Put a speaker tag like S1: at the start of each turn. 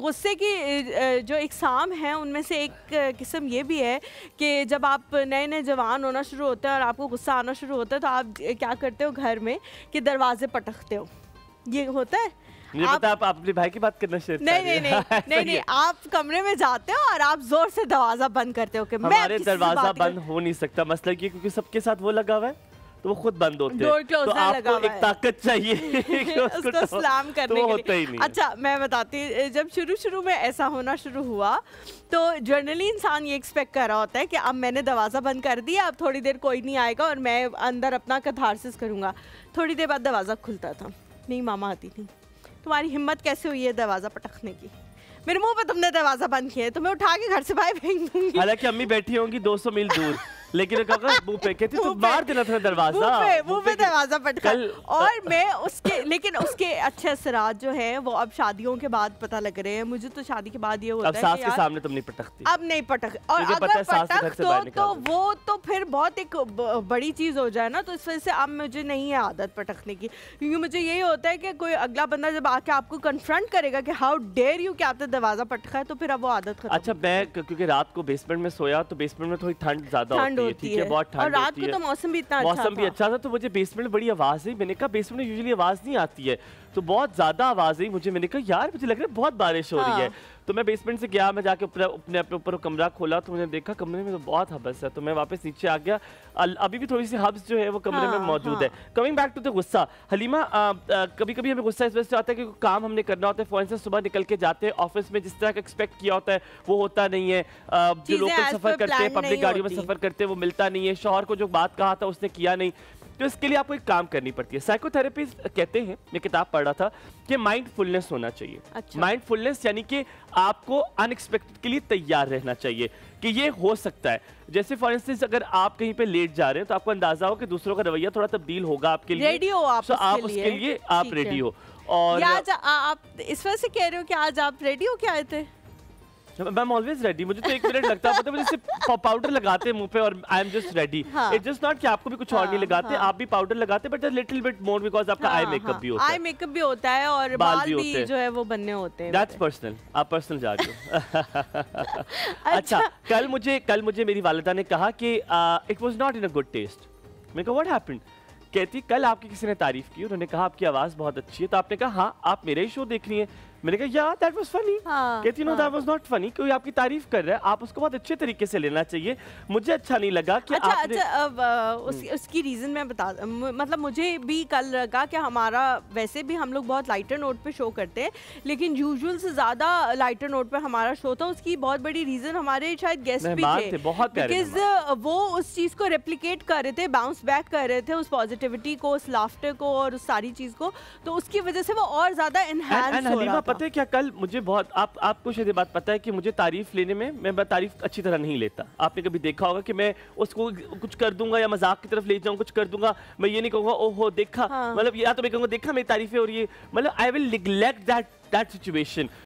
S1: गुस्से की जो इकसाम है उनमें से एक किस्म ये भी है कि जब आप नए नए जवान होना शुरू होते हैं और आपको गुस्सा आना शुरू होता है तो आप क्या करते हो घर में कि दरवाजे पटकते हो ये होता है
S2: मुझे आप, आप आप अपने भाई की बात करना शुरू नहीं नहीं नहीं नहीं नहीं
S1: आप कमरे में जाते हो और आप जोर से दरवाजा बंद करते हो कि हमारे दरवाजा बंद
S2: हो नहीं सकता मसला क्योंकि सबके साथ वो लगा हुआ है तो वो खुद बंद होते हैं तो आपको एक ताकत चाहिए उसको, स्लैम तो करने तो के लिए अच्छा
S1: मैं बताती जब शुरू शुरू में ऐसा होना शुरू हुआ तो जनरली इंसान ये एक्सपेक्ट कर रहा होता है कि अब मैंने दरवाज़ा बंद कर दिया अब थोड़ी देर कोई नहीं आएगा और मैं अंदर अपना कथारसिस करूँगा थोड़ी देर बाद दरवाज़ा खुलता था नहीं मामा आती थी तुम्हारी हिम्मत कैसे हुई है दरवाज़ा पटकने की मेरे मुंह पर तुमने दरवाजा बंद किया है तो मैं उठा के घर से बाहर फेंक दूंगी
S2: हालांकि अम्मी बैठी होंगी 200 मील दूर लेकिन मुंह पे कहती तो मार देना था दरवाजा मुंह
S1: पे दरवाजा पटका और मैं उसके लेकिन उसके अच्छे असरात जो है वो अब शादियों के बाद पता लग रहे हैं मुझे तो शादी के बाद ये होता अब है सास के सामने तुम नहीं पटकती अब नहीं पटक और अगर पटक तो, तो वो तो फिर बहुत एक बड़ी चीज हो जाए ना तो इस वजह से अब मुझे नहीं है आदत पटकने की क्योंकि मुझे यही होता है कि कोई अगला बंदा जब आके आपको कन्फ्रंट करेगा कि हाउ डेयर यू क्या आपने दरवाजा पटका है तो फिर अब वो आदत अच्छा
S2: मैं क्योंकि रात को बेसमेंट में सोया तो बेसमेंट में थोड़ी ठंड ज्यादा ठंड होती है, बहुत ठंड और रात को तो
S1: मौसम भी इतना अच्छा मौसम भी
S2: अच्छा था तो मुझे बेसमेंट बड़ी आवाज़ नहीं मैंने कहा बेसमेंट में यूजली आवाज़ नहीं आती है तो बहुत ज़्यादा आवाज़ आई मुझे मैंने कहा यार मुझे लग रहा है बहुत बारिश हो रही हाँ। है तो मैं बेसमेंट से गया मैं जाके ऊपर अपने अपने ऊपर कमरा खोला तो मैंने देखा कमरे में तो बहुत हबस है तो मैं वापस नीचे आ गया अभी भी थोड़ी सी हब्स जो है वो कमरे हाँ, में मौजूद हाँ. है कमिंग बैक टू द गुस्सा हलीमा आ, आ, कभी कभी हमें गुस्सा इस वजह से आता है कि काम हमने करना होता है फॉर इंस्टेंस सुबह निकल के जाते हैं ऑफिस में जिस तरह का एक्सपेक्ट किया होता है वो होता नहीं है जो लोकल सफर करते हैं पब्लिक गाड़ियों में सफर करते हैं वो मिलता नहीं है शोहर को जो बात कहा था उसने किया नहीं तो इसके लिए आपको एक काम करनी पड़ती है साइकोथेरेपी कहते हैं मैं किताब पढ़ रहा था कि माइंडफुलनेस होना चाहिए अच्छा। यानी कि आपको अनएक्सपेक्टेड के लिए तैयार रहना चाहिए कि ये हो सकता है जैसे फॉर इंस्टेंस अगर आप कहीं पे लेट जा रहे हैं तो आपको अंदाजा हो कि दूसरों का रवैया थोड़ा तब्दील होगा आपके लिए रेडी हो आप, तो आप उसके लिए आप रेडी हो और आज
S1: आप इस वजह से कह रहे हो कि आज आप रेडी हो क्या आए थे
S2: मैम ऑलवेज रेडी मुझे तो एक मिनट लगता है पता मुझे सिर्फ पाउडर लगाते हैं मुंह पे और I am just ready it just not कि आपको भी कुछ हाँ, और नहीं हाँ, लगाते हाँ. आप भी पाउडर लगाते but little bit more because आपका आई हाँ, मेकअप हाँ. भी होता है आई
S1: मेकअप भी होता है और बाल, बाल भी, भी जो है वो बनने होते हैं दैट्स
S2: पर्सनल आप पर्सनल जा रहे हो अच्छा. अच्छा कल मुझे कल मुझे मेरी वालिदा ने कहा कि it was not in a good test make कहा व्हाट हैपेंड कहती कल आपकी किसी ने तारीफ की उन्होंने कहा आपकी आवाज़ बहुत अच्छी है तो आपने कहा हाँ आप मेरे ही शो देख रही हैं मैंने कहा या दैट वाज फनी
S1: कहती no that was
S2: not funny कोई आपकी तारीफ कर रहा है आप उसको बहुत अच्छे तरीके से लेना चाहिए मुझे अच्छा नहीं लगा कि अच्छा, आपने... अच्छा अब,
S1: उस, हम्म। उसकी रीजन मैं बता मतलब मुझे भी कल लगा कि हमारा वैसे भी हम लोग बहुत लाइटर नोट पे शो करते हैं लेकिन यूजुअल से ज्यादा लाइटर नोट पे हमारा शो था उसकी बहुत बड़ी रीजन हमारे शायद गेस्ट भी थे बहुत बिकॉज वो उस चीज को रेप्लीकेट कर रहे थे बाउंस बैक कर रहे थे उस पॉजिटिविटी को उस लाफ्टर को और उस सारी चीज को तो उसकी वजह से वो और ज्यादा एनहेंस हो रहा
S2: था पता है क्या कल मुझे बहुत आप आपको शायद बात पता है कि मुझे तारीफ लेने में मैं तारीफ अच्छी तरह नहीं लेता आपने कभी देखा होगा कि मैं उसको कुछ कर दूंगा या मजाक की तरफ ले जाऊँ कुछ कर दूंगा मैं ये नहीं कहूँगा ओहो देखा हाँ। मतलब या तो मैं कहूँगा देखा मेरी तारीफें हो रही है मतलब I will neglect that that situation